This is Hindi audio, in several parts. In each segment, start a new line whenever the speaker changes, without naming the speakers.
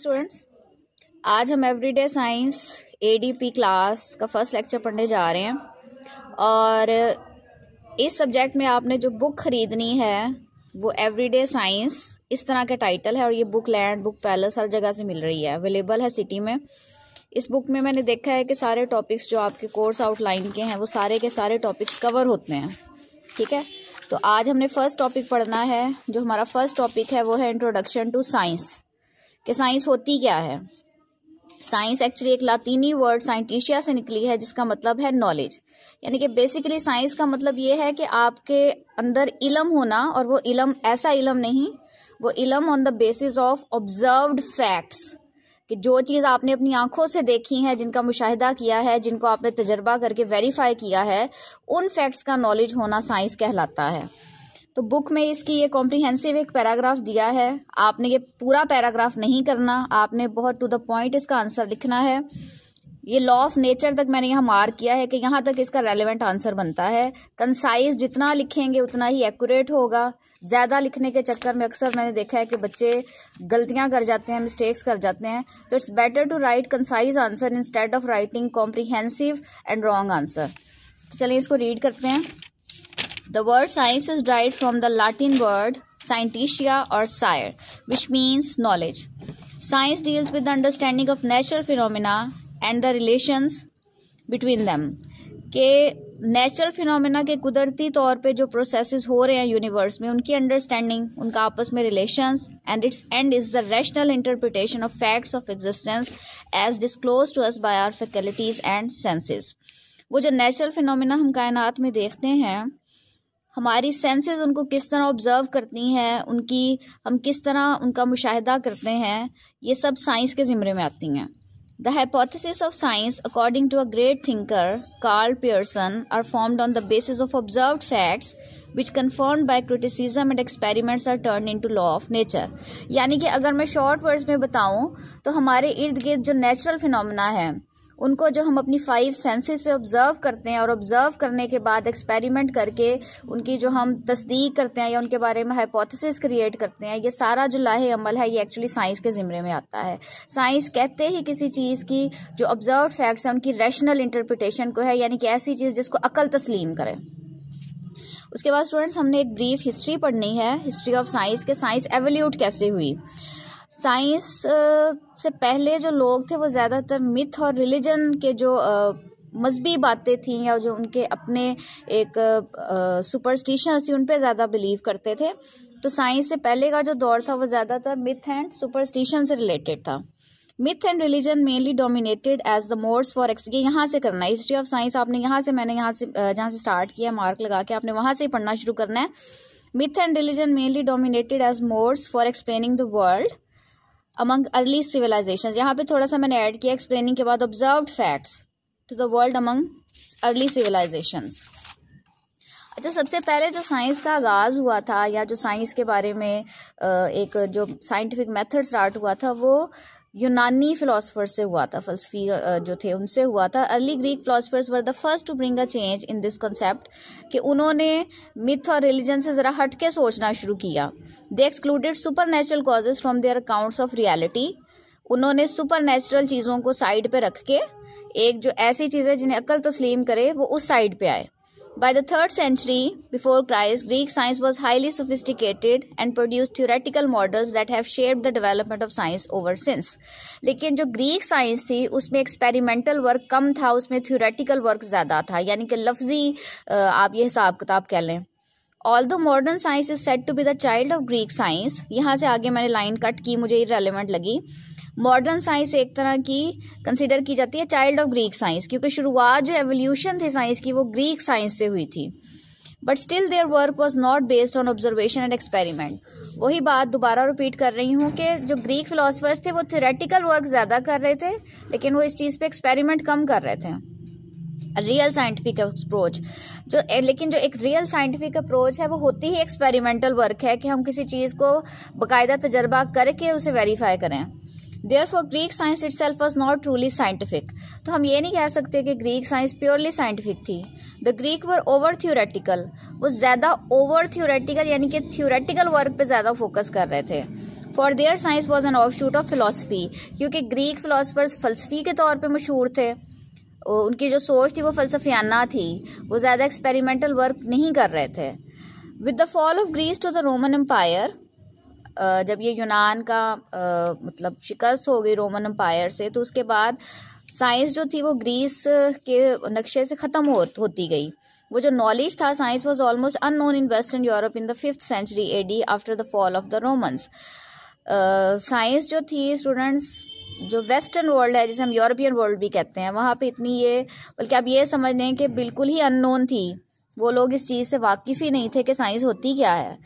स्टूडेंट्स आज हम एवरीडे साइंस एडीपी क्लास का फर्स्ट लेक्चर पढ़ने जा रहे हैं और इस सब्जेक्ट में आपने जो बुक ख़रीदनी है वो एवरीडे साइंस इस तरह का टाइटल है और ये बुक लैंड बुक पैलेस हर जगह से मिल रही है अवेलेबल है सिटी में इस बुक में मैंने देखा है कि सारे टॉपिक्स जो आपके कोर्स आउटलाइन के हैं वो सारे के सारे टॉपिक्स कवर होते हैं ठीक है तो आज हमने फ़र्स्ट टॉपिक पढ़ना है जो हमारा फ़र्स्ट टॉपिक है वो है इंट्रोडक्शन टू साइंस कि साइंस होती क्या है साइंस एक्चुअली एक लातीनी वर्ड साइंटिशिया से निकली है जिसका मतलब है नॉलेज यानी कि बेसिकली साइंस का मतलब ये है कि आपके अंदर इलम होना और वो इलम ऐसा इलम नहीं वो इलम on the basis of observed facts कि जो चीज़ आपने अपनी आंखों से देखी है जिनका मुशाहिदा किया है जिनको आपने तजर्बा करके वेरीफाई किया है उन फैक्ट्स का नॉलेज होना साइंस कहलाता है तो बुक में इसकी ये कॉम्प्रिहेंसिव एक पैराग्राफ दिया है आपने ये पूरा पैराग्राफ नहीं करना आपने बहुत टू द पॉइंट इसका आंसर लिखना है ये लॉ ऑफ नेचर तक मैंने यहाँ मार्क किया है कि यहाँ तक इसका रेलिवेंट आंसर बनता है कंसाइज जितना लिखेंगे उतना ही एक्यूरेट होगा ज़्यादा लिखने के चक्कर में अक्सर मैंने देखा है कि बच्चे गलतियाँ कर जाते हैं मिस्टेक्स कर जाते हैं तो it's better to write concise answer instead of writing comprehensive and wrong answer तो चलिए इसको रीड करते हैं The word science is derived from the Latin word scientia or sire, which means knowledge. Science deals with the understanding of natural phenomena and the relations between them. के नेचुरल फिनोमेना के कुदरती तौर पे जो प्रोसेसेस हो रहे हैं यूनिवर्स में उनकी अंडरस्टैंडिंग उनका आपस में relations and its end is the rational interpretation of facts of existence as disclosed to us by our faculties and senses वो जो नेचुरल फिनोमेना हम कायनात में देखते हैं हमारी सेंसेस उनको किस तरह ऑब्ज़र्व करती हैं उनकी हम किस तरह उनका मुशाहिदा करते हैं ये सब साइंस के जिमरे में आती हैं the hypothesis of science according to a great thinker Karl Pearson are formed on the basis of observe facts which confirm by criticism and experiments are turn in to law of nature यानी कि अगर मैं शॉर्ट वर्ड्स में बताऊँ तो हमारे इर्द गिर्द जो नेचुरल फिनमिना है उनको जो हम अपनी फाइव सेंसेस से ऑब्ज़र्व करते हैं और ऑब्ज़र्व करने के बाद एक्सपेरिमेंट करके उनकी जो हम तस्दीक करते हैं या उनके बारे में हाइपोथेसिस क्रिएट करते हैं ये सारा जो लाहे अमल है ये एक्चुअली साइंस के ज़िम्मे में आता है साइंस कहते ही किसी चीज़ की जो ऑब्ज़र्व फैक्ट्स हैं उनकी रैशनल इंटरप्रटेशन को है यानी कि ऐसी चीज़ जिसको अकल तस्लीम करें उसके बाद स्टूडेंट्स हमने एक ब्रीफ हिस्ट्री पढ़नी है हिस्ट्री ऑफ साइंस के साइंस एवोल्यूट कैसे हुई साइंस से पहले जो लोग थे वो ज़्यादातर मिथ और रिलीजन के जो मजहबी बातें थी या जो उनके अपने एक सुपरस्टिशंस थी उन पर ज़्यादा बिलीव करते थे तो साइंस से पहले का जो दौर था वो ज़्यादातर मिथ एंड सुपरस्टिशन से रिलेटेड था myth and religion mainly dominated as the modes for ex ये यहाँ से करना है हिस्ट्री ऑफ साइंस आपने यहाँ से मैंने यहाँ से जहाँ से स्टार्ट किया मार्क लगा के आपने वहाँ से ही पढ़ना शुरू करना है myth and religion mainly dominated as modes for explaining the world among early civilization यहाँ पे थोड़ा सा मैंने ऐड किया एक्सप्लेनिंग के बाद observe facts to the world among early civilization अच्छा सबसे पहले जो साइंस का आगाज़ हुआ था या जो साइंस के बारे में एक जो साइंटिफिक मेथड स्टार्ट हुआ था वो यूनानी फ़िलासफ़र से हुआ था फलसफी जो थे उनसे हुआ था early Greek philosophers were the first to bring a change in this concept कि उन्होंने मिथ और रिलीजन से ज़रा हट के सोचना शुरू किया they excluded supernatural causes from their accounts of reality उन्होंने सुपर नेचुरल चीज़ों को साइड पर रख के एक जो ऐसी चीज़ है जिन्हें अक्ल तस्लीम करे वो उस साइड पर आए By the 3rd century before Christ, Greek science was highly sophisticated and produced theoretical models that have shaped the development of science over since. लेकिन जो greek science थी उसमें experimental work कम था उसमें theoretical work ज़्यादा था यानी कि लफ्जी आप ये हिसाब किताब कह लें although modern science is said to be the child of Greek science यहाँ से आगे मैंने लाइन कट की मुझे ये रेलिवेंट लगी मॉडर्न साइंस एक तरह की कंसिडर की जाती है चाइल्ड ऑफ ग्रीक साइंस क्योंकि शुरुआत जो एवोल्यूशन थी साइंस की वो ग्रीक साइंस से हुई थी but still their work was not based on observation and experiment वही बात दोबारा रिपीट कर रही हूँ कि जो ग्रीक फिलोसफर्स थे वो थेरेटिकल वर्क ज़्यादा कर रहे थे लेकिन वो इस चीज़ पर एक्सपेरिमेंट कम कर रहे थे रियल साइंटिफिक अप्रोच जो लेकिन जो एक रियल साइंटिफिक अप्रोच है वो होती ही एक्सपेरिमेंटल वर्क है कि हम किसी चीज़ को बाकायदा तजर्बा करके उसे वेरीफाई करें therefore Greek science itself was not truly scientific तो हम ये नहीं कह सकते कि ग्रीक साइंस प्योरली साइंटिफिक थी the Greek were over theoretical वो ज़्यादा ओवर थ्योरेटिकल यानी कि थ्योरेटिकल वर्क पर ज़्यादा फोकस कर रहे थे for their science was an offshoot of philosophy क्योंकि ग्रीक फिलासफ़र्स फ़लसफ़ी के तौर पर मशहूर थे उनकी जो सोच थी वो फ़लसफियाना थी वो ज़्यादा एक्सपेरिमेंटल वर्क नहीं कर रहे थे with the fall of Greece to the Roman Empire जब ये यूनान का मतलब शिकस्त हो गई रोमन अम्पायर से तो उसके बाद साइंस जो थी वो ग्रीस के नक्शे से ख़त्म हो, होती गई वो जो नॉलेज था science was almost unknown in western Europe in the fifth century A D after the fall of the Romans science जो थी स्टूडेंट्स जो वेस्टर्न वर्ल्ड है जिसे हम यूरोपियन वर्ल्ड भी कहते हैं वहाँ पे इतनी ये बल्कि आप ये समझ लें कि बिल्कुल ही अननोन थी वो लोग इस चीज़ से वाकिफ़ ही नहीं थे कि साइंस होती क्या है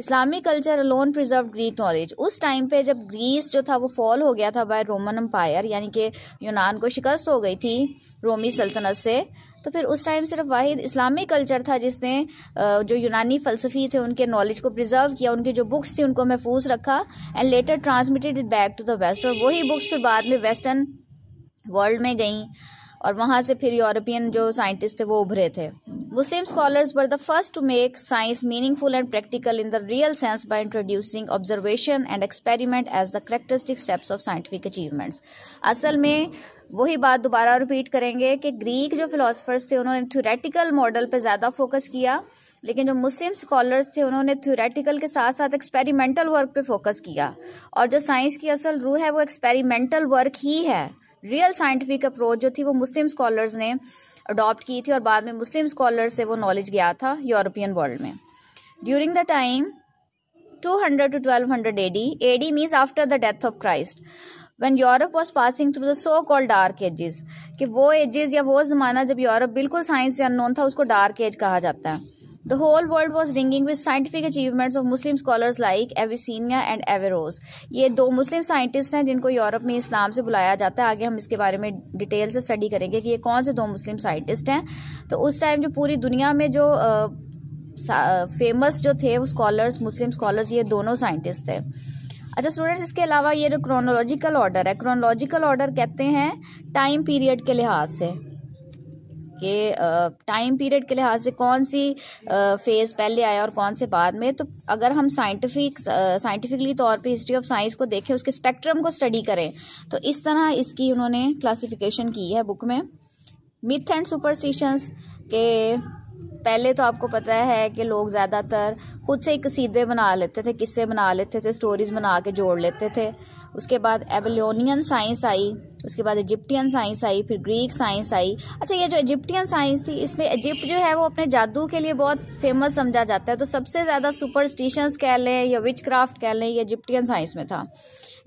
Islamic culture alone preserve Greek knowledge उस टाइम पे जब ग्रीस जो था वो फॉल हो गया था बाय रोमन अम्पायर यानी कि यूनान को शिकस्त हो गई थी रोमी सल्तनत से तो फिर उस टाइम सिर्फ वाहिद इस्लामिक कल्चर था जिसने जो यूनानी फ़लसफ़ी थे उनके नॉलेज को प्रिजर्व किया उनकी जो बुक्स थी उनको महफूज रखा and later transmitted back to the west और वही बुक्स फिर बाद में वेस्टर्न वर्ल्ड में गई और वहाँ से फिर यूरोपियन जो साइंटिस्ट थे वो उभरे थे Muslim scholars were the first to make science meaningful and practical in the real sense by introducing observation and experiment as the characteristic steps of scientific achievements असल में वही बात दोबारा रिपीट करेंगे कि ग्रीक जो फिलासफर्स थे उन्होंने थ्योरेटिकल मॉडल पर ज़्यादा फोकस किया लेकिन जो मुस्लिम स्कॉलर्स थे उन्होंने थ्योरेटिकल के साथ साथ एक्सपेरिमेंटल वर्क पे फोकस किया और जो साइंस की असल रूह है वो एक्सपेरिमेंटल वर्क ही है रियल साइंटिफिक अप्रोच जो थी वो मुस्लिम स्कॉलर्स ने अडॉप्ट की थी और बाद में मुस्लिम स्कॉलर्स से वो नॉलेज गया था यूरोपियन वर्ल्ड में during the time 200 to 1200 A D means after the death of Christ one Europe was passing through the so called dark ages कि वो एजेस या वो ज़माना जब यूरोप बिल्कुल साइंस से अननोन था उसको डार्क एज कहा जाता है the whole world was ringing with scientific achievements of Muslim scholars like Avicenna and Averroes ये दो मुस्लिम साइंटिस्ट हैं जिनको यूरोप में इस्लाम से बुलाया जाता है आगे हम इसके बारे में डिटेल से स्टडी करेंगे कि ये कौन से दो मुस्लिम साइंटिस्ट हैं तो उस टाइम जो पूरी दुनिया में जो फेमस जो थे वो स्कॉलर्स मुस्लिम स्कॉलर्स ये दोनों साइंटिस्ट थे अच्छा स्टूडेंट्स इसके अलावा ये जो क्रोनोलॉजिकल ऑर्डर है क्रोनोलॉजिकल ऑर्डर कहते हैं टाइम पीरियड के लिहाज से कि टाइम पीरियड के लिहाज से कौन सी फेज़ पहले आया और कौन से बाद में तो अगर हम साइंटिफिक साइंटिफिकली तौर पे हिस्ट्री ऑफ साइंस को देखें उसके स्पेक्ट्रम को स्टडी करें तो इस तरह इसकी उन्होंने क्लासिफिकेशन की है बुक में मिथ एंड सुपरस्टिशंस के पहले तो आपको पता है कि लोग ज़्यादातर खुद से एक सीधे बना लेते थे किस्से बना लेते थे स्टोरीज़ बना के जोड़ लेते थे उसके बाद एबलोनियन साइंस आई उसके बाद इजिप्टियन साइंस आई फिर ग्रीक साइंस आई अच्छा ये जो इजिप्टियन साइंस थी इसमें इजिप्ट जो है वो अपने जादू के लिए बहुत फेमस समझा जाता है तो सबसे ज़्यादा सुपरस्टिशंस कह लें या विच क्राफ्ट कह लें ये इजिप्टियन साइंस में था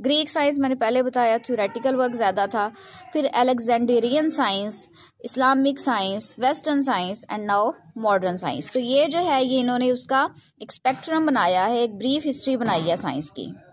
ग्रीक साइंस मैंने पहले बताया थ्योरेटिकल वर्क ज़्यादा था फिर Alexandrian science Islamic science western science and now modern science तो ये जो है ये इन्होंने उसका एक स्पेक्ट्रम बनाया है एक ब्रीफ हिस्ट्री बनाई है साइंस की